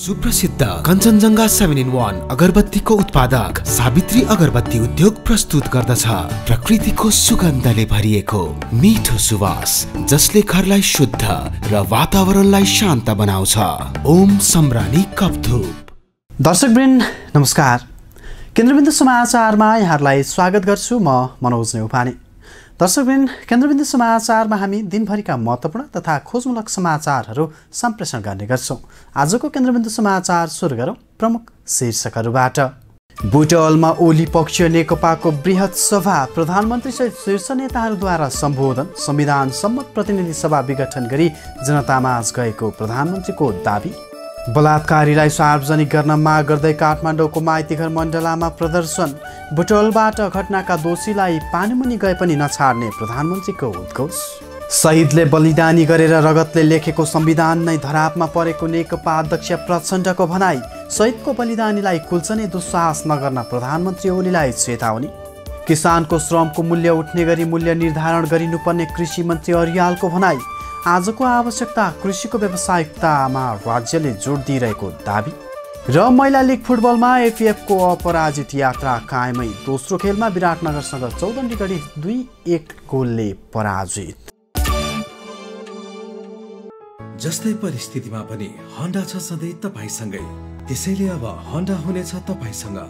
सुप्रसिद्ध Kanchenjunga seven in one अगरबत्तीको उत्पादक सावित्री अगरबत्ती उद्योग प्रस्तुत गर्दछ प्रकृतिको सुगन्धले भरिएको मिठो सुवास जसले घरलाई शुद्ध र वातावरणलाई शान्त बनाउँछ ओम सम्राणी कपधुप दर्शकवृन्द नमस्कार केन्द्रबिन्दु समाचारमा यहाँहरूलाई स्वागत गर्छु म मनोज नेउपाने दर्शकबिन केन्द्रबिन्दु समाचारमा हामी दिनभरिका महत्त्वपूर्ण तथा खोजमूलक समाचारहरू सम्प्रेषण गर्ने गर्छौँ आजको केन्द्रबिन्दु समाचार सुरु गरौँ प्रमुख शीर्षकहरूबाट बुटवलमा ओली पक्षीय नेकपाको बृहत सभा प्रधानमन्त्री सहित शीर्ष नेताहरूद्वारा सम्बोधन संविधान सम्मत प्रतिनिधि सभा विघटन गरी जनतामाझ गएको प्रधानमन्त्रीको दावी बलात्कारीलाई सार्वजनिक गर्न माग गर्दै काठमाडौँको माइतीघर मण्डलामा प्रदर्शन बुटोलबाट घटनाका दोषीलाई पानीमुनि गए पनि नछाड्ने प्रधानमन्त्रीको उद्घोष शहीदले बलिदानी गरेर रगतले लेखेको संविधान नै धरापमा परेको नेकपा अध्यक्ष प्रचण्डको भनाई शहीदको बलिदानीलाई कुल्चने दुस्साहस नगर्न प्रधानमन्त्री ओलीलाई चेतावनी किसानको श्रमको मूल्य उठ्ने गरी मूल्य निर्धारण गरिनुपर्ने कृषि मन्त्री अरियालको भनाई आजको आवश्यकता कृषिको व्यावसायिकतामा राज्यले जोड दिइरहेको दावी र महिला लिग फुटबलमा एफिएफको अपराजित यात्रा कायमै दोस्रो खेलमा विराटनगरसँग चौधन्डी गढी दुई एक गोलले पराजित जस्तै परिस्थितिमा पनि हन्डा छ सधैँ तपाईँसँगै त्यसैले अब हन्डा हुनेछ तपाईँसँग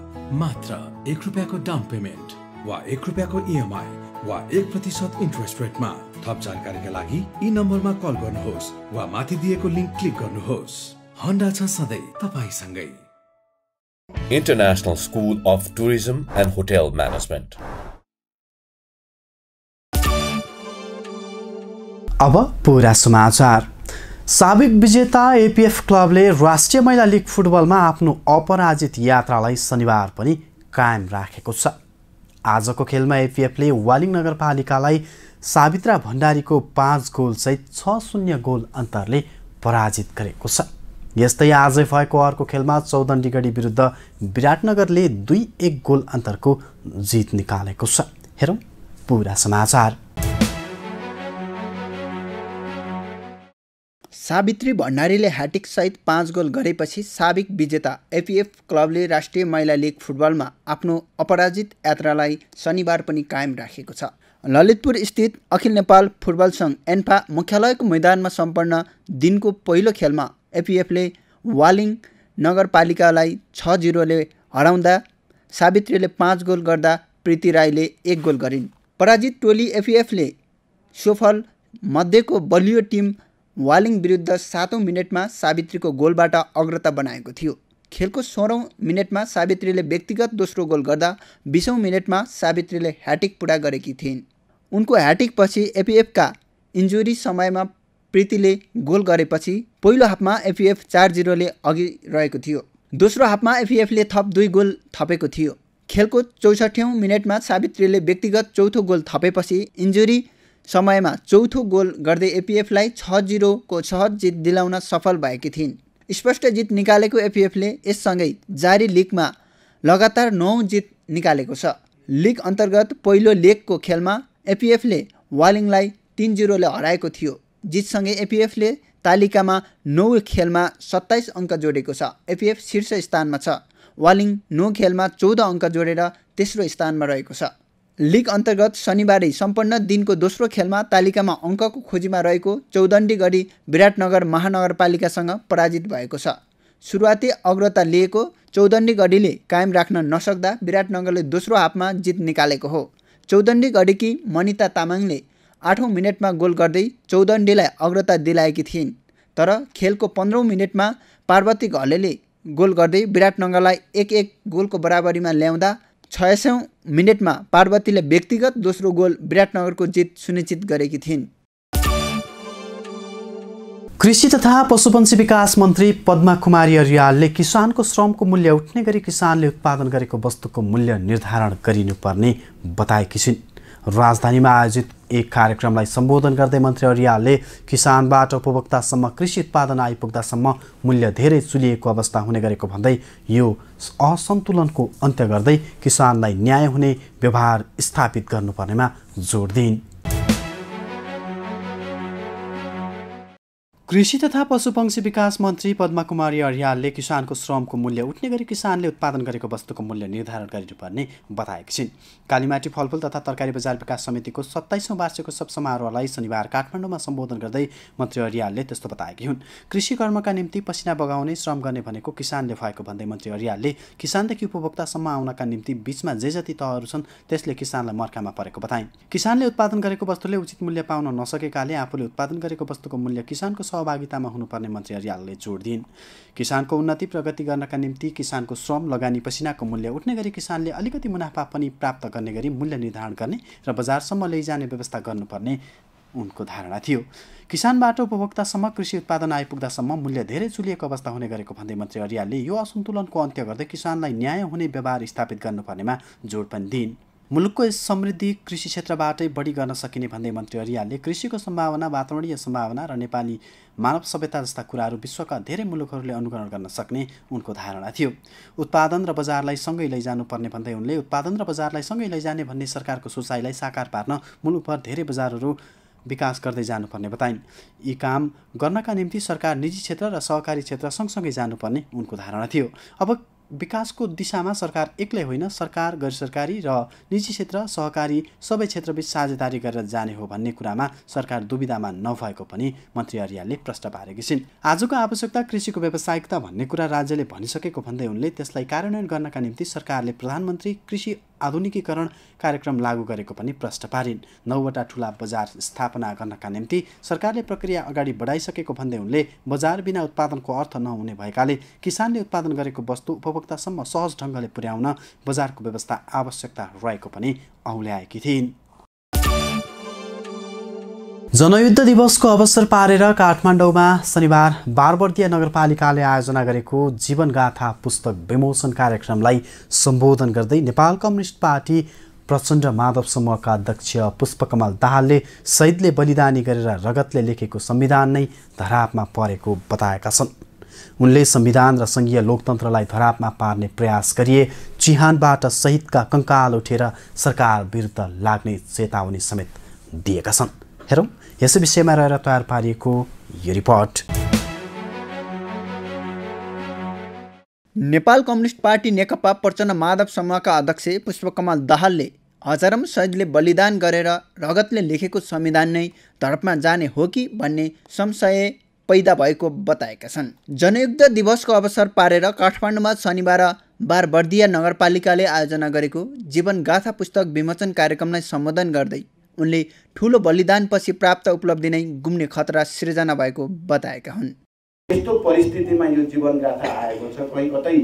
मात्र एक रुपियाँको डाउन पेमेन्ट वा एक रुपियाँको इएमआई वा एक प्रतिशत इन्ट्रेस्ट रेटमा थप जानकारीका लागि यी नम्बरमा कल गर्नुहोस् वा माथि दिएको लिङ्क क्लिक गर्नुहोस् हन्डा छ सधैँ तपाईँसँगै international school of tourism and hotel management अब पुरा समाचार साबिक विजेता एपिएफ क्लबले राष्ट्रिय महिला लिग फुटबलमा आफ्नो अपराजित यात्रालाई शनिबार पनि कायम राखेको छ आजको खेलमा एपिएफले वालिङ नगरपालिकालाई सावित्रा भण्डारीको पाँच गोलसहित छ शून्य गोल अन्तरले पराजित गरेको छ यस्तै आज भएको अर्को खेलमा चौधन्डीगढी विरुद्ध विराटनगरले दुई एक गोल अन्तरको जित निकालेको छ हेरौँ पुरा समाचार सावित्री भण्डारीले ह्याटिकसहित पाँच गोल गरेपछि साबिक विजेता एपिएफ क्लबले राष्ट्रिय महिला लिग फुटबलमा आफ्नो अपराजित यात्रालाई शनिबार पनि कायम राखेको छ ललितपुर स्थित अखिल नेपाल फुटबल सङ्घ एन्फा मुख्यालयको मैदानमा सम्पन्न दिनको पहिलो खेलमा एपिएफले वालिङ नगरपालिकालाई छ जिरोले हराउँदा सावित्रीले पाँच गोल गर्दा प्रीति राईले एक गोल गरिन् पराजित टोली एपिएफले सोफल मध्येको बलियो टिम वालिङ विरुद्ध सातौँ मिनटमा सावित्रीको गोलबाट अग्रता बनाएको थियो खेलको सोह्रौँ मिनटमा सावित्रीले व्यक्तिगत दोस्रो गोल गर्दा बिसौँ मिनटमा सावित्रीले ह्याटिक पुरा गरेकी थिइन् उनको ह्याटिकपछि एपिएफका इन्जुरी समयमा प्रीतिले गोल गरेपछि पहिलो हाफमा एपिएफ चार जिरोले अघि रहेको थियो दोस्रो हाफमा एपिएफले थप दुई गोल थपेको थियो खेलको चौसठौँ मिनटमा सावित्रीले व्यक्तिगत चौथो गोल थपेपछि इन्जुरी समयमा चौथो गोल गर्दै एपिएफलाई छ जिरोको सहज जित दिलाउन सफल भएकी थिइन् स्पष्ट जित निकालेको एपिएफले यससँगै जारी लिगमा लगातार नौ जित निकालेको छ लिग अन्तर्गत पहिलो लेगको खेलमा एपिएफले वालिङलाई तिन जिरोले हराएको थियो जितसँगै एपिएफले तालिकामा नौ खेलमा सत्ताइस अङ्क जोडेको छ एपिएफ शीर्ष स्थानमा छ वालिङ नौ खेलमा चौध अङ्क जोडेर तेस्रो स्थानमा रहेको छ लिग अन्तर्गत शनिबारै सम्पन्न दिनको दोस्रो खेलमा तालिकामा अङ्कको खोजीमा रहेको चौदण्डी गढी विराटनगर महानगरपालिकासँग पराजित भएको छ सुरुवाती अग्रता लिएको चौदण्डी गढीले कायम राख्न नसक्दा विराटनगरले दोस्रो हाफमा जित निकालेको हो चौदण्डी गढीकी मनिता तामाङले आठौँ मिनटमा गोल गर्दै चौदण्डीलाई अग्रता दिलाएकी थिइन् तर खेलको पन्ध्रौँ मिनटमा पार्वती घलेले गोल गर्दै विराटनगरलाई एक एक गोलको बराबरीमा ल्याउँदा छयासौँ मिनटमा पार्वतीले व्यक्तिगत दोस्रो गोल विराटनगरको जित सुनिश्चित गरेकी थिइन् कृषि तथा पशुपन्छी विकास मन्त्री पद्मा कुमारी अरियालले किसानको श्रमको मूल्य उठ्ने गरी किसानले उत्पादन गरेको वस्तुको मूल्य निर्धारण गरिनुपर्ने बताएकी छिन् राजधानीमा आयोजित एक कार्यक्रमलाई सम्बोधन गर्दै मन्त्री अरियालले किसानबाट उपभोक्तासम्म कृषि उत्पादन आइपुग्दासम्म मूल्य धेरै चुलिएको अवस्था हुने गरेको भन्दै यो असन्तुलनको अन्त्य गर्दै किसानलाई न्याय हुने व्यवहार स्थापित गर्नुपर्नेमा जोड दिइन् कृषि तथा पशुपक्षी विकास मन्त्री पद्मा कुमारी अर्यालले किसानको श्रमको मूल्य उठ्ने गरी किसानले उत्पादन गरेको वस्तुको मूल्य निर्धारण गरिनुपर्ने बताएकी छिन् कालीमाटी फलफुल तथा तरकारी बजार विकास समितिको सत्ताइसौँ वार्षिक सब समारोहलाई शनिबार काठमाडौँमा सम्बोधन गर्दै मन्त्री अर्यालले त्यस्तो बताएकी हुन् कृषि कर्मका निम्ति पसिना बगाउने श्रम गर्ने भनेको किसानले भएको भन्दै मन्त्री अर्यालले किसानदेखि उपभोक्तासम्म आउनका निम्ति बिचमा जे जति तहहरू छन् त्यसले किसानलाई मर्कामा परेको बताइन् किसानले उत्पादन गरेको वस्तुले उचित मूल्य पाउन नसकेकाले आफूले उत्पादन गरेको वस्तुको मूल्य किसानको सहभागितामा हुनुपर्ने मन्त्री अरियालले जोड दिइन् किसानको उन्नति प्रगति गर्नका निम्ति किसानको श्रम लगानी पसिनाको मूल्य उठ्ने गरी किसानले अलिकति मुनाफा पनि प्राप्त गर्ने गरी मूल्य निर्धारण गर्ने र बजारसम्म लैजाने व्यवस्था गर्नुपर्ने उनको धारणा थियो किसानबाट उपभोक्तासम्म कृषि उत्पादन आइपुग्दासम्म मूल्य धेरै चुलिएको अवस्था हुने गरेको भन्दै मन्त्री अरियालले यो असन्तुलनको अन्त्य गर्दै किसानलाई न्याय हुने व्यवहार स्थापित गर्नुपर्नेमा जोड पनि दिइन् मुलुकको यस समृद्धि कृषि क्षेत्रबाटै बढी गर्न सकिने भन्दै मन्त्री अरियालले कृषिको सम्भावना वातावरणीय सम्भावना र नेपाली मानव सभ्यता जस्ता कुराहरू विश्वका धेरै मुलुकहरूले अनुकरण गर्न सक्ने उनको धारणा थियो उत्पादन र बजारलाई सँगै लैजानुपर्ने भन्दै उनले उत्पादन र बजारलाई सँगै लैजाने भन्ने सरकारको सोचाइलाई साकार पार्न मुलुकभर धेरै बजारहरू विकास गर्दै जानुपर्ने बताइन् यी काम गर्नका निम्ति सरकार निजी क्षेत्र र सहकारी क्षेत्र सँगसँगै जानुपर्ने उनको धारणा थियो अब विकासको दिशामा सरकार एक्लै होइन सरकार गैर सरकारी र निजी क्षेत्र सहकारी सबै क्षेत्रबीच साझेदारी गरेर जाने हो भन्ने कुरामा सरकार दुविधामा नभएको पनि मन्त्री अरियालले प्रश्न पारेकी छिन् आजको आवश्यकता कृषिको व्यावसायिकता भन्ने कुरा राज्यले भनिसकेको भन्दै उनले त्यसलाई कार्यान्वयन गर्नका निम्ति सरकारले प्रधानमन्त्री कृषि आधुनिकीकरण कार्यक्रम लागू गरेको पनि प्रष्ट पारिन् नौवटा ठुला बजार स्थापना गर्नका निम्ति सरकारले प्रक्रिया अगाडि बढाइसकेको भन्दै उनले बजार बिना उत्पादनको अर्थ नहुने भएकाले किसानले उत्पादन गरेको वस्तु उपभोक्तासम्म सहज ढङ्गले पुर्याउन बजारको व्यवस्था आवश्यकता रहेको पनि औल्याएकी थिइन् जनयुद्ध दिवसको अवसर पारेर काठमाडौँमा शनिबार बारबर्दिया नगरपालिकाले आयोजना गरेको जीवनगाथा पुस्तक विमोचन कार्यक्रमलाई सम्बोधन गर्दै नेपाल कम्युनिस्ट पार्टी प्रचण्ड माधव समूहका अध्यक्ष पुष्पकमल दाहालले शहीदले बलिदानी गरेर रगतले लेखेको संविधान नै धरापमा परेको बताएका छन् उनले संविधान र सङ्घीय लोकतन्त्रलाई धरापमा पार्ने प्रयास गरिए चिहानबाट शहीदका कङ्काल उठेर सरकार विरुद्ध लाग्ने चेतावनी समेत दिएका छन् हेरौँ यस विषयमा रहेर तयार पारिएको यो report Nepal communist party Nekapa Prachanda Madhav समूहका अध्यक्ष पुष्पकमल दाहालले हजारौँ शहीदले बलिदान गरेर रगतले लेखेको संविधान नै धडपमा जाने हो कि भन्ने संशय पैदा भएको बताएका छन् जनयुद्ध दिवसको अवसर पारेर काठमाडौँमा शनिबार बारबर्दिया नगरपालिकाले आयोजना गरेको जीवनगाथा पुस्तक विमोचन कार्यक्रमलाई सम्बोधन गर्दै उनले ठुलो बलिदानपछि प्राप्त उपलब्धि नै गुम्ने खतरा सृजना भएको बताएका हुन् यस्तो परिस्थितिमा यो जीवन गाथा आएको छ कहीँ कतै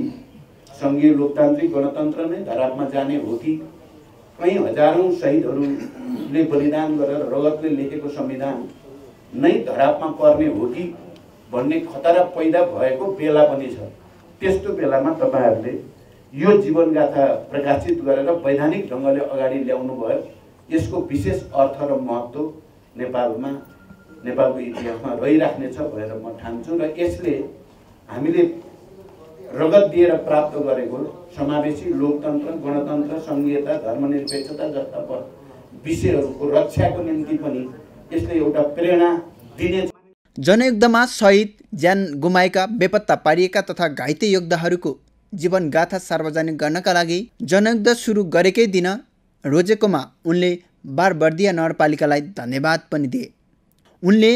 सङ्घीय लोकतान्त्रिक गणतन्त्र नै धरापमा जाने हो कि कहीँ हजारौँ शहीदहरूले बलिदान गरेर रगतले लेखेको संविधान नै धरापमा पर्ने हो कि भन्ने खतरा पैदा भएको बेला पनि छ त्यस्तो बेलामा तपाईँहरूले यो जीवनगाथा प्रकाशित गरेर वैधानिक ढङ्गले अगाडि ल्याउनु भयो यसको विशेष अर्थ र महत्त्व नेपालमा नेपालको इतिहासमा रहिराख्नेछ भनेर म ठान्छु र यसले हामीले रगत दिएर प्राप्त गरेको समावेशी लोकतन्त्र गणतन्त्र सङ्घीयता धर्मनिरपेक्षता जस्ता विषयहरूको रक्षाको निम्ति पनि यसले एउटा प्रेरणा दिने जनयुद्धमा सहित ज्यान गुमाएका बेपत्ता पारिएका तथा घाइते योद्धाहरूको जीवनगाथा सार्वजनिक गर्नका लागि जनयुद्ध सुरु गरेकै दिन रोजेकोमा उनले बारबर्दिया नगरपालिकालाई धन्यवाद पनि दिए उनले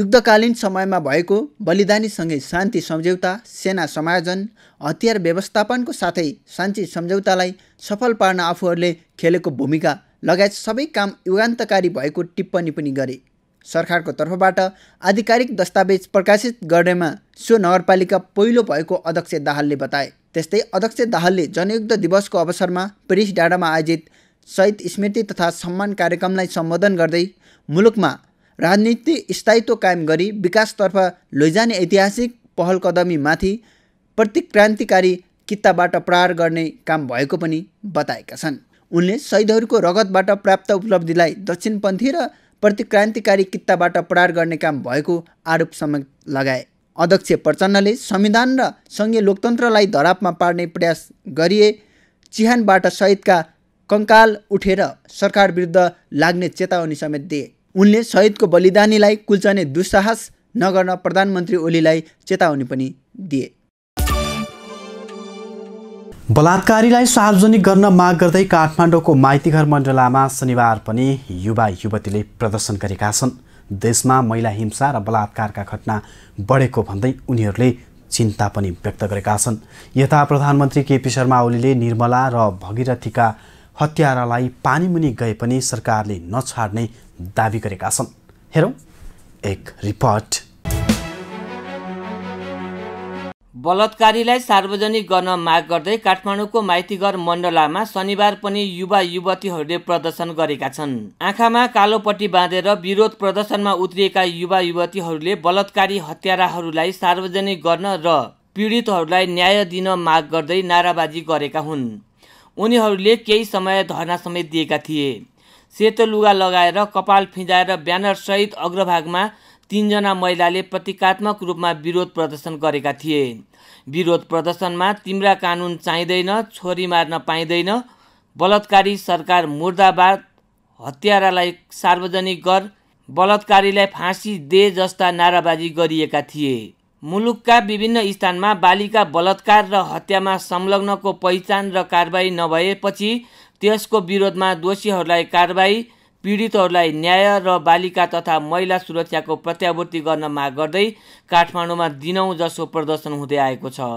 युद्धकालीन समयमा भएको बलिदानीसँगै शान्ति सम्झौता सेना समायोजन हतियार व्यवस्थापनको साथै शान्ति सम्झौतालाई सफल पार्न आफूहरूले खेलेको भूमिका लगायत सबै काम युगान्तकारी भएको टिप्पणी पनि गरे सरकारको तर्फबाट आधिकारिक दस्तावेज प्रकाशित गर्नेमा सो नगरपालिका पहिलो भएको अध्यक्ष दाहालले बताए त्यस्तै अध्यक्ष दाहालले जनयुद्ध दिवसको अवसरमा पेरिस डाँडामा आयोजित सहित स्मृति तथा सम्मान कार्यक्रमलाई सम्बोधन गर्दै मुलुकमा राजनीति स्थायित्व कायम गरी विकासतर्फ लैजाने ऐतिहासिक पहल कदमीमाथि प्रतिक्रान्तिकारी किताबाट प्रहार गर्ने काम भएको पनि बताएका छन् उनले शहीदहरूको रगतबाट प्राप्त उपलब्धिलाई दक्षिणपन्थी र प्रतिक्रान्तिकारी किताबाट प्रहार गर्ने काम भएको आरोप समेत लगाए अध्यक्ष प्रचण्डले संविधान र सङ्घीय लोकतन्त्रलाई धरापमा पार्ने प्रयास गरिए चिहानबाट सहितका कङ्काल उठेर सरकार विरुद्ध लाग्ने चेतावनी समेत दिए उनले शहीदको बलिदानीलाई कुल्चने दुस्साहस नगर्न प्रधानमन्त्री ओलीलाई चेतावनी पनि दिए बलात्कारीलाई सार्वजनिक गर्न माग गर्दै काठमाडौँको माइतीघर मण्डलामा शनिबार पनि युवा युवतीले प्रदर्शन गरेका छन् देशमा महिला हिंसा र बलात्कारका घटना बढेको भन्दै उनीहरूले चिन्ता पनि व्यक्त गरेका छन् यता प्रधानमन्त्री केपी शर्मा ओलीले निर्मला र भगीरथीका हत्यारालाई पानीमुनि गए पनि सरकारले नछाड्ने दावी गरेका छन् हेरौँ एक रिपोर्ट बलात्कारीलाई सार्वजनिक गर्न माग गर्दै काठमाडौँको माइतीघर मण्डलामा शनिबार पनि युवा युवतीहरूले प्रदर्शन गरेका छन् आँखामा कालोपट्टि बाँधेर विरोध प्रदर्शनमा उत्रिएका युवा युवतीहरूले बलात्कारी हत्याराहरूलाई सार्वजनिक गर्न र पीडितहरूलाई न्याय दिन माग गर्दै नाराबाजी गरेका हुन् उनीहरूले केही समय धर्ना समेत दिएका थिए सेतो लुगा लगाएर कपाल फिँजाएर ब्यानरसहित अग्रभागमा तिनजना महिलाले प्रतीकात्मक रूपमा विरोध प्रदर्शन गरेका थिए विरोध प्रदर्शनमा तिम्रा कानुन चाहिँदैन छोरी मार्न पाइँदैन बलात्कारी सरकार मुर्दाबाद हत्यारालाई सार्वजनिक गर बलात्कारीलाई फाँसी दे जस्ता नाराबाजी गरिएका थिए मुलुकका विभिन्न स्थानमा बालिका बलात्कार र हत्यामा संलग्नको पहिचान र कारवाही नभएपछि त्यसको विरोधमा दोषीहरूलाई कारवाही पीडितहरूलाई न्याय र बालिका तथा महिला सुरक्षाको प्रत्यावर्ति गर्न माग गर्दै काठमाडौँमा दिनौँ जसो प्रदर्शन हुँदै आएको छ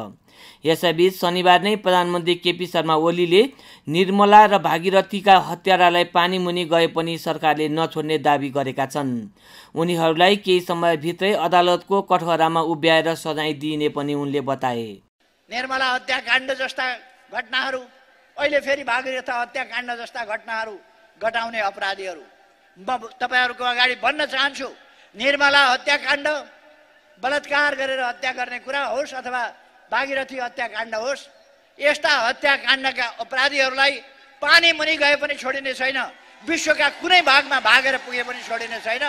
यसैबीच शनिबार नै प्रधानमन्त्री केपी शर्मा ओलीले निर्मला र भागीरथीका हत्यारालाई पानीमुनि गए पनि सरकारले नछोड्ने दावी गरेका छन् उनीहरूलाई केही समयभित्रै अदालतको कठहरामा उभ्याएर सजाय दिइने पनि उनले बताए निर्मला हत्याकाण्ड जस्ता घटनाहरू अहिले फेरि भागीरथ हत्याकाण्ड जस्ता घटनाहरू घटाउने अपराधीहरू म तपाईँहरूको अगाडि भन्न चाहन्छु निर्मला हत्याकाण्ड बलात्कार गरेर हत्या गर्ने कुरा होस् अथवा भागीरथी हत्याकाण्ड होस् यस्ता हत्याकाण्डका अपराधीहरूलाई पानी मुनि गए पनि छोडिने छैन विश्वका कुनै भागमा भागेर पुगे पनि छोडिने छैन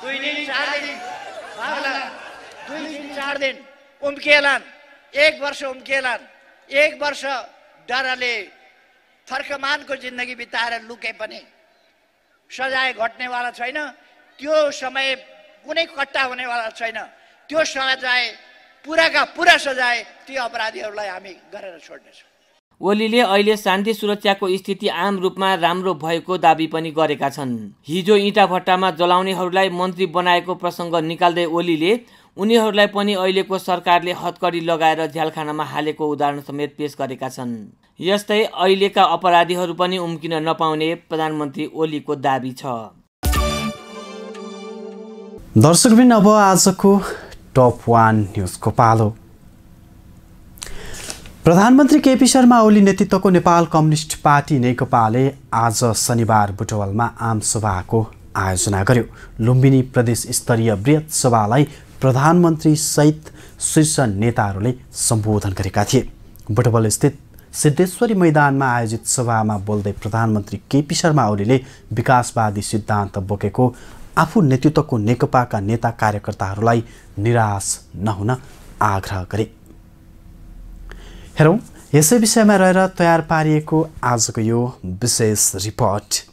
दुई दिन चार दिन उम्किएलान् एक वर्ष उम्किएलान् एक वर्ष डरले थर्कमानको जिन्दगी बिताएर लुके पनि सजाय घट्नेवाला छैन त्यो समय कुनै कट्टा हुनेवाला छैन त्यो सजाय पुराका पुरा सजाय ती अपराधीहरूलाई हामी गरेर छोड्नेछौँ ओलीले अहिले शान्ति सुरक्षाको स्थिति आम रूपमा राम्रो भएको दावी पनि गरेका छन् हिजो इँटाभट्टामा जलाउनेहरूलाई मन्त्री बनाएको प्रसङ्ग निकाल्दै ओलीले उनीहरूलाई पनि अहिलेको सरकारले हतकडी लगाएर झ्यालखानामा हालेको उदाहरण समेत पेश गरेका छन् यस्तै अहिलेका अपराधीहरू पनि उम्किन नपाउने प्रधानमन्त्री ओलीको दावी छ दर्शकबिन अब आजको टप वान न्युजको पालो प्रधानमन्त्री केपी शर्मा ओली नेतृत्वको नेपाल कम्युनिस्ट पार्टी नेकपाले आज शनिबार बुटवलमा आमसभाको आयोजना गर्यो लुम्बिनी प्रदेश स्तरीय वृहत सभालाई प्रधानमन्त्री सहित शीर्ष नेताहरूले सम्बोधन गरेका थिए स्थित सिद्धेश्वरी मैदानमा आयोजित सभामा बोल्दै प्रधानमन्त्री केपी शर्मा ओलीले विकासवादी सिद्धान्त बोकेको आफू नेतृत्वको नेकपाका नेता कार्यकर्ताहरूलाई निराश नहुन आग्रह गरे हेरौँ यसै विषयमा रहेर तयार पारिएको आजको यो विशेष रिपोर्ट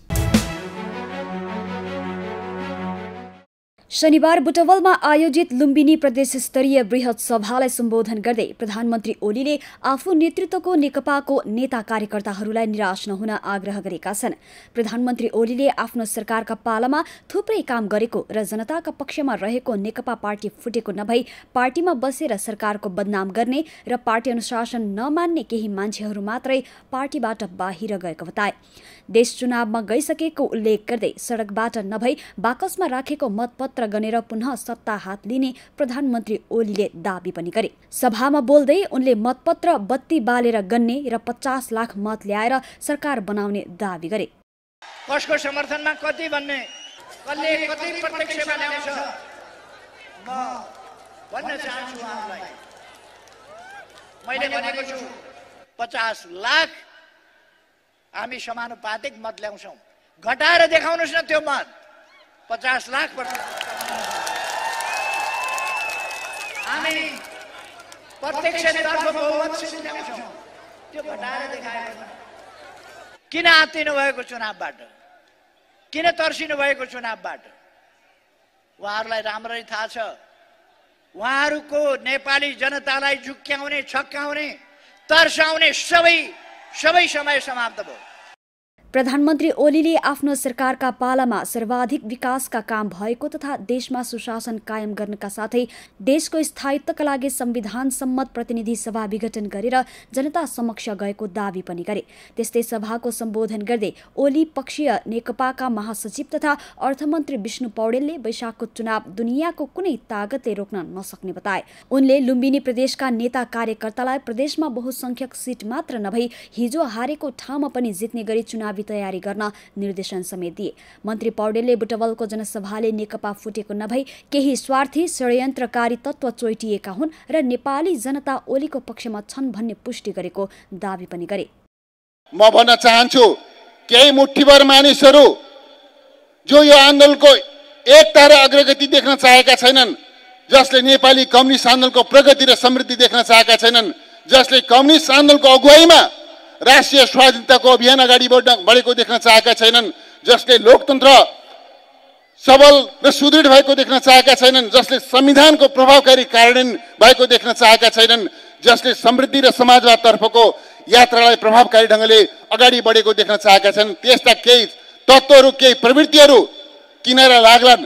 शनिबार बुटवलमा आयोजित लुम्बिनी प्रदेश स्तरीय वृहत सभालाई सम्बोधन गर्दै प्रधानमन्त्री ओलीले आफू नेतृत्वको नेकपाको नेता कार्यकर्ताहरूलाई निराश नहुन आग्रह गरेका छन् प्रधानमन्त्री ओलीले आफ्नो सरकारका पालामा थुप्रै काम गरेको र जनताका पक्षमा रहेको नेकपा पार्टी फुटेको नभई पार्टीमा बसेर सरकारको बदनाम गर्ने र पार्टी अनुशासन नमान्ने केही मान्छेहरू मात्रै पार्टीबाट बाहिर गएको बताए देश चुनावमा गइसकेको उल्लेख गर्दै सडकबाट नभई बाकसमा राखेको मतपत्र गनेर पुनः सत्ता हात लिने प्रधानमन्त्री ओलीले दावी पनि गरे सभामा बोल्दै उनले मतपत्र बत्ती बालेर गन्ने र पचास लाख मत ल्याएर सरकार बनाउने दावी गरे कसको समर्थनमा कति भन्ने कति प्रत्यक्षमा मैले भनेको छु पचास लाख हामी समानुपातिक मत ल्याउँछौँ घटाएर देखाउनुहोस् न त्यो मत पचास लाख हामी प्रत्यक्ष त्यो किन आत्तिनु भएको चुनावबाट किन तर्सिनु भएको चुनावबाट उहाँहरूलाई राम्ररी थाहा छ उहाँहरूको नेपाली जनतालाई झुक्क्याउने छक्काउने तर्साउने सबै सबै समय समाप्त भयो प्रधानमन्त्री ओलीले आफ्नो सरकारका पालामा सर्वाधिक विकासका काम भएको तथा देशमा सुशासन कायम गर्नका साथै देशको स्थायित्वका लागि संविधान सम्मत प्रतिनिधि सभा विघटन गरेर जनता समक्ष गएको दावी पनि गरे त्यस्तै सभाको सम्बोधन गर्दै ओली पक्षीय नेकपाका महासचिव तथा अर्थमन्त्री विष्णु पौडेलले वैशाखको चुनाव दुनियाँको कुनै तागतले रोक्न नसक्ने बताए उनले लुम्बिनी प्रदेशका नेता कार्यकर्तालाई प्रदेशमा बहुसंख्यक सिट मात्र नभई हिजो हारेको ठाउँमा पनि जित्ने गरी चुनाव चुनावी तयारी गर्न निर्देशन समेत दिए मन्त्री पौडेलले बुटवलको जनसभाले नेकपा फुटेको नभई केही स्वार्थी षड्यन्त्रकारी तत्त्व चोइटिएका हुन् र नेपाली जनता ओलीको पक्षमा छन् भन्ने पुष्टि गरेको दावी पनि गरे म भन्न चाहन्छु केही मुठीभर मानिसहरू जो यो आन्दोलनको एकता र अग्रगति देख्न चाहेका छैनन् जसले नेपाली कम्युनिस्ट आन्दोलनको प्रगति र समृद्धि देख्न चाहेका छैनन् जसले कम्युनिस्ट आन्दोलनको अगुवाईमा राष्ट्रिय स्वाधीनताको अभियान अगाडि बढ्न बढेको देख्न चाहेका छैनन् जसले लोकतन्त्र सबल र सुदृढ भएको देख्न चाहेका छैनन् जसले संविधानको प्रभावकारी कार्यान्वयन भएको देख्न चाहेका छैनन् जसले समृद्धि र समाजवादतर्फको यात्रालाई प्रभावकारी ढङ्गले अगाडि बढेको देख्न चाहेका छैनन् त्यस्ता केही तत्त्वहरू केही प्रवृत्तिहरू किनेर लाग्लान्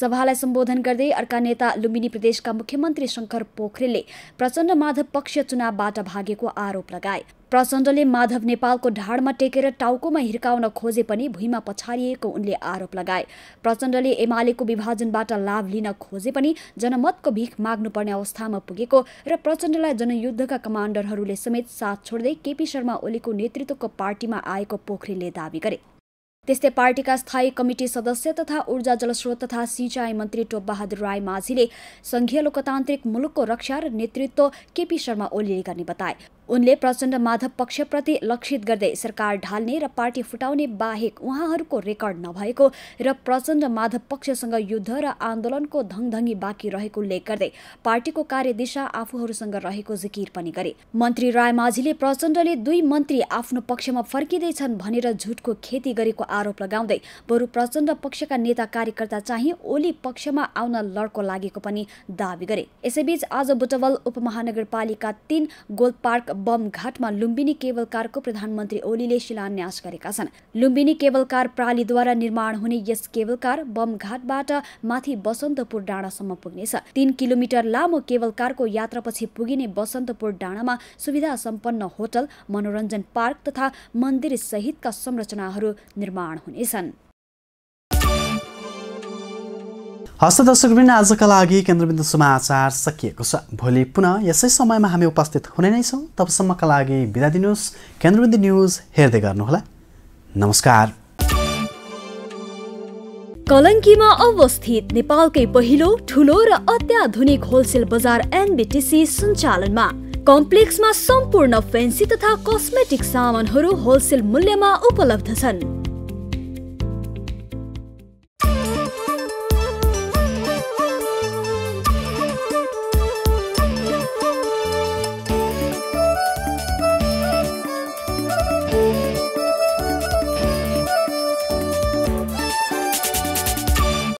सभालाई सम्बोधन गर्दै अर्का नेता लुम्बिनी प्रदेशका मुख्यमन्त्री शङ्कर पोखरेलले प्रचण्ड माधव पक्ष चुनावबाट भागेको आरोप लगाए प्रचण्डले माधव नेपालको ढाडमा टेकेर टाउकोमा हिर्काउन खोजे पनि भुइँमा पछारिएको उनले आरोप लगाए प्रचण्डले एमालेको विभाजनबाट लाभ लिन खोजे पनि जनमतको भिख माग्नुपर्ने अवस्थामा पुगेको र प्रचण्डलाई जनयुद्धका कमान्डरहरूले समेत साथ छोड्दै केपी शर्मा ओलीको नेतृत्वको पार्टीमा आएको पोखरेलले दावी गरे त्यस्तै पार्टीका स्थायी कमिटी सदस्य तथा ऊर्जा जलस्रोत तथा सिंचाई मन्त्री टोपबहादुर राई माझीले संघीय लोकतान्त्रिक मुलुकको रक्षा र नेतृत्व केपी शर्मा ओलीले गर्ने बताए उनले प्रचण्ड माधव पक्षप्रति लक्षित गर्दै सरकार ढाल्ने र पार्टी फुटाउने बाहेक उहाँहरूको रेकर्ड नभएको र प्रचण्ड माधव पक्षसँग युद्ध र आन्दोलनको धङधङ्गी बाँकी रहेको उल्लेख गर्दै पार्टीको कार्यदिशा आफूहरूसँग रहेको जिकिर पनि गरे मन्त्री राय माझीले प्रचण्डले दुई मन्त्री आफ्नो पक्षमा फर्किँदैछन् भनेर झुटको खेती गरेको आरोप लगाउँदै बरु प्रचण्ड पक्षका नेता कार्यकर्ता चाहिँ ओली पक्षमा आउन लड्को लागेको पनि दावी गरे यसैबीच आज बुटवल उपमहानगरपालिका तीन गोल पार्क बमघाटमा लुम्बिनी केबल कारको प्रधानमन्त्री ओलीले शिलान्यास गरेका छन् लुम्बिनी केबल कार प्रालीद्वारा निर्माण हुने यस केबल कार बमघाटबाट माथि बसन्तपुर डाँडासम्म पुग्नेछ तीन किलोमिटर लामो केबल कारको यात्रापछि पुगिने बसन्तपुर डाँडामा सुविधा सम्पन्न होटल मनोरञ्जन पार्क तथा मन्दिर सहितका संरचनाहरू निर्माण हुनेछन् हस्त दर्शकवृन्द आजका लागि केन्द्रबिन्दु समाचार सकिएको छ भोलि पुनः यसै समयमा हामी उपस्थित हुने नै छौँ तबसम्मका लागि बिदा दिनुहोस् केन्द्रबिन्दु न्युज हेर्दै गर्नुहोला नमस्कार कलङ्कीमा अवस्थित नेपालकै पहिलो ठुलो र अत्याधुनिक होलसेल बजार एनबिटिसी सञ्चालनमा कम्प्लेक्समा सम्पूर्ण फेन्सी तथा कस्मेटिक सामानहरू होलसेल मूल्यमा उपलब्ध छन्